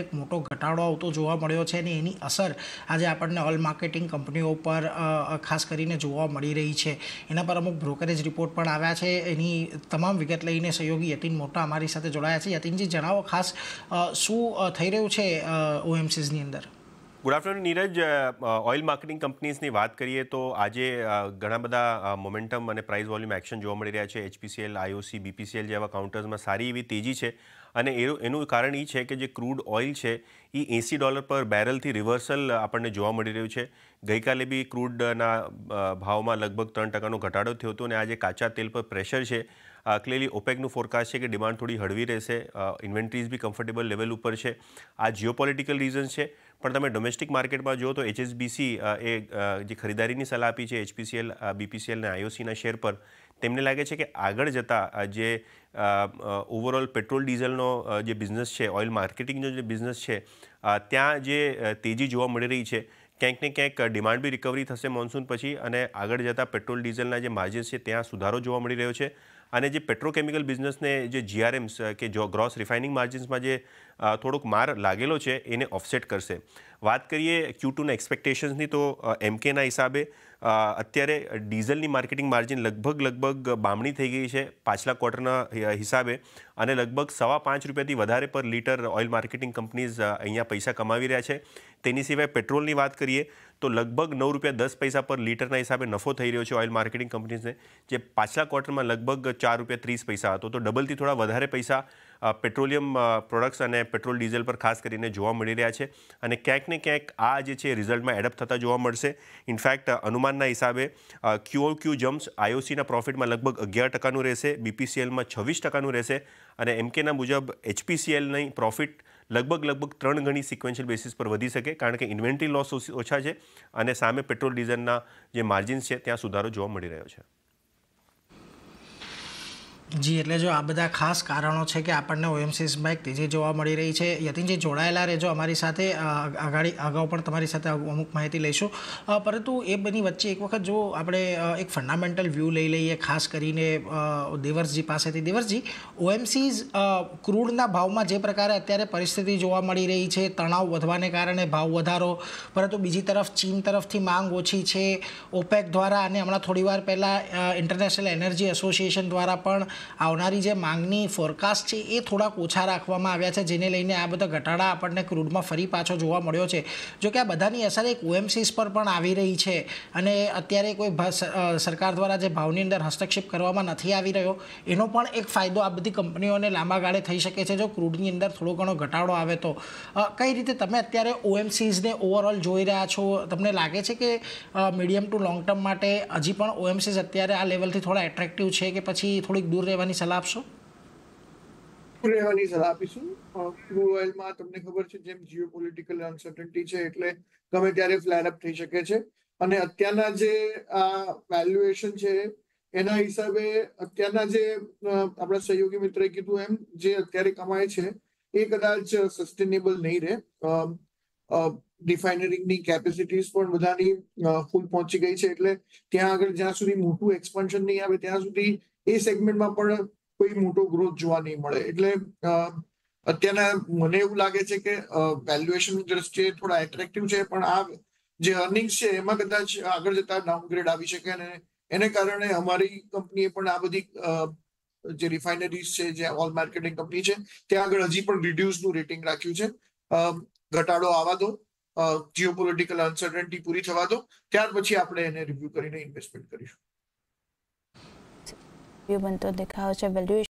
એક મોટો ઘટાડો આવતો જોવા મળ્યો છે અને એની અસર આજે આપણને ઓલ માર્કેટિંગ કંપનીઓ પર ખાસ કરીને જોવા મળી રહી છે એના પર અમુક બ્રોકરેજ રિપોર્ટ પણ આવ્યા છે એની તમામ વિગત લઈને સહયોગી યતિન મોટા અમારી સાથે જોડાયા છે યતિનજી જણાવો ખાસ શું થઈ રહ્યું છે ઓએમસીઝની અંદર good afternoon Neeraj oil marketing કંપનીઝની વાત કરીએ તો આજે uh, ઘણા બધા મોમેન્ટમ uh, અને પ્રાઇસ વોલ્યુમ એક્શન જોવા મળી રહ્યા છે એચપીસીએલ આઈઓસી બીપીસીએલ જેવા કાઉન્ટર્સમાં સારી એવી તેજી છે અને એનું કારણ એ છે કે જે ક્રૂડ ઓઇલ છે એ એંસી ડોલર પર બેરલથી રિવર્સલ આપણને જોવા મળી રહ્યું છે ગઈકાલે બી ક્રૂડના ભાવમાં લગભગ ત્રણ ટકાનો ઘટાડો થયો હતો અને આજે કાચા તેલ પર પ્રેશર છે ક્લિયરલી ઓપેકનું ફોરકાસ્ટ છે કે ડિમાન્ડ થોડી હળવી રહેશે ઇન્વેન્ટ્રીઝ બી કમ્ફર્ટેબલ લેવલ ઉપર છે આ જિયોપોલિટિકલ રીઝન્સ છે પણ તમે ડોમેસ્ટિક માર્કેટમાં જુઓ તો એચએસબીસી એ જે ખરીદારીની સલાહ આપી છે એચપીસીએલ બીપીસીએલ અને આઈઓસીના શેર પર તેમને લાગે છે કે આગળ જતાં જે ઓવરઓલ પેટ્રોલ ડીઝલનો જે બિઝનેસ છે ઓઇલ માર્કેટિંગનો જે બિઝનેસ છે ત્યાં જે તેજી જોવા મળી રહી છે ક્યાંક ને ક્યાંક ડિમાન્ડ બી રિકવરી થશે મોન્સૂન પછી અને આગળ જતાં પેટ્રોલ ડીઝલના જે માર્જિન્સ છે ત્યાં સુધારો જોવા મળી રહ્યો છે અને જે પેટ્રોકેમિકલ બિઝનેસને જે જીઆરએમ્સ કે જો ગ્રોસ રિફાઇનિંગ માર્જિન્સમાં જે થોડોક માર લાગેલો છે એને ઓફસેટ કરશે વાત કરીએ ક્યુ ટુના એક્સપેક્ટેશન્સની તો એમકેના હિસાબે અત્યારે ડીઝલની માર્કેટિંગ માર્જિન લગભગ લગભગ બામણી થઈ ગઈ છે પાછલા ક્વાર્ટરના હિસાબે અને લગભગ સવા પાંચ રૂપિયાથી વધારે પર લીટર ઓઇલ માર્કેટિંગ કંપનીઝ અહીંયા પૈસા કમાવી રહ્યા છે તેની સિવાય પેટ્રોલની વાત કરીએ તો લગભગ નવ રૂપિયા દસ પૈસા પર લીટરના હિસાબે નફો થઈ રહ્યો છે ઓઇલ માર્કેટિંગ કંપનીઝને જે પાછલા ક્વાર્ટરમાં લગભગ ચાર રૂપિયા ત્રીસ પૈસા હતો તો ડબલથી થોડા વધારે પૈસા પેટ્રોલિયમ પ્રોડક્ટ્સ અને પેટ્રોલ ડીઝલ પર ખાસ કરીને જોવા મળી રહ્યા છે અને ક્યાંક ને ક્યાંક આ જે છે રિઝલ્ટમાં એડપ્ટ થતા જોવા મળશે ઇનફેક્ટ અનુમાનના હિસાબે ક્યુઓ ક્યુ જમ્પ્સ આઈઓસીના પ્રોફિટમાં લગભગ અગિયાર ટકાનું રહેશે બીપીસીએલમાં છવ્વીસ ટકાનું રહેશે અને એમકેના મુજબ એચપીસીએલની પ્રોફિટ લગભગ લગભગ ત્રણ ગણી સિક્વન્શિયલ બેસિસ પર વધી શકે કારણ કે ઇન્વેન્ટરી લોસ ઓછા છે અને સામે પેટ્રોલ ડીઝલના જે માર્જિન્સ છે ત્યાં સુધારો જોવા મળી રહ્યો છે જી એટલે જો આ બધા ખાસ કારણો છે કે આપણને ઓએમસીસ બાઇક તેજી જોવા મળી રહી છે યતિનજી જોડાયેલા રહેજો અમારી સાથે આગાડી અગાઉ પણ તમારી સાથે અમુક માહિતી લઈશું પરંતુ એ બની વચ્ચે એક વખત જો આપણે એક ફંડામેન્ટલ વ્યૂ લઈ લઈએ ખાસ કરીને દેવર્સજી પાસેથી દેવર્સજી ઓએમસીઝ ક્રૂડના ભાવમાં જે પ્રકારે અત્યારે પરિસ્થિતિ જોવા મળી રહી છે તણાવ વધવાને કારણે ભાવ વધારો પરંતુ બીજી તરફ ચીન તરફથી માંગ ઓછી છે ઓપેક દ્વારા અને હમણાં થોડીવાર પહેલાં ઇન્ટરનેશનલ એનર્જી એસોસિએશન દ્વારા પણ આવનારી જે માંગની ફોરકાસ્ટ છે એ થોડાક ઓછા રાખવામાં આવ્યા છે જેને લઈને આ બધા ઘટાડા આપણને ક્રૂડમાં ફરી પાછો જોવા મળ્યો છે જો કે આ બધાની અસર એક ઓએમસીસ પર પણ આવી રહી છે અને અત્યારે કોઈ સરકાર દ્વારા જે ભાવની અંદર હસ્તક્ષેપ કરવામાં નથી આવી રહ્યો એનો પણ એક ફાયદો આ બધી કંપનીઓને લાંબા ગાળે થઈ શકે છે જો ક્રૂડની અંદર થોડો ઘણો ઘટાડો આવે તો કઈ રીતે તમે અત્યારે ઓએમસીઝને ઓવરઓલ જોઈ રહ્યા છો તમને લાગે છે કે મીડિયમ ટુ લોંગ ટર્મ માટે હજી પણ ઓએમસીઝ અત્યારે આ લેવલથી થોડા એટ્રેક્ટિવ છે કે પછી થોડીક દૂર દૂર સલાહ આપશો દૂર સલાહ આપીશું ક્રૂડ ઓઇલમાં તમને ખબર છે જેમ જીઓ પોલિટિકલ અનસર્ટન્ટી છે એટલે ગમે ત્યારે ફ્લેર અપ થઈ શકે છે અને અત્યારના જે આ વેલ્યુએશન છે એના હિસાબે અત્યારના જે આપણા સહયોગી મિત્રએ કીધું એમ જે અત્યારે કમાય છે એ કદાચ સસ્ટેનેબલ નહીં રહે રિફાઇનરીની કેપેસિટીઝ પણ બધાની ફૂલ પહોંચી ગઈ છે એટલે ત્યાં આગળ જ્યાં સુધી મોટું એક્સપાન્શન નહીં આવે ત્યાં સુધી એ સેગમેન્ટમાં પણ કોઈ મોટો ગ્રોથ જોવા નહીં મળે એટલે અત્યારના મને એવું લાગે છે કે વેલ્યુએશન દ્રષ્ટિએ થોડા એટ્રેક્ટિવ છે પણ આ જે અર્નિંગ્સ છે એમાં કદાચ આગળ જતા ડાઉનગ્રેડ આવી શકે અને એને કારણે અમારી કંપનીએ પણ આ બધી જે રિફાઇનરીઝ છે જે ઓલ માર્કેટિંગ કંપની છે ત્યાં આગળ હજી પણ રિડ્યુસનું રેટિંગ રાખ્યું છે ઘટાડો આવવા દો જીઓપોલિટિકલ અનસર્ટન્ટી પૂરી થવા દો ત્યાર પછી આપણે એને રિવ્યુ કરીને ઇન્વેસ્ટમેન્ટ કરીશું બનતો દેખાયો છે વેલ્યુએશન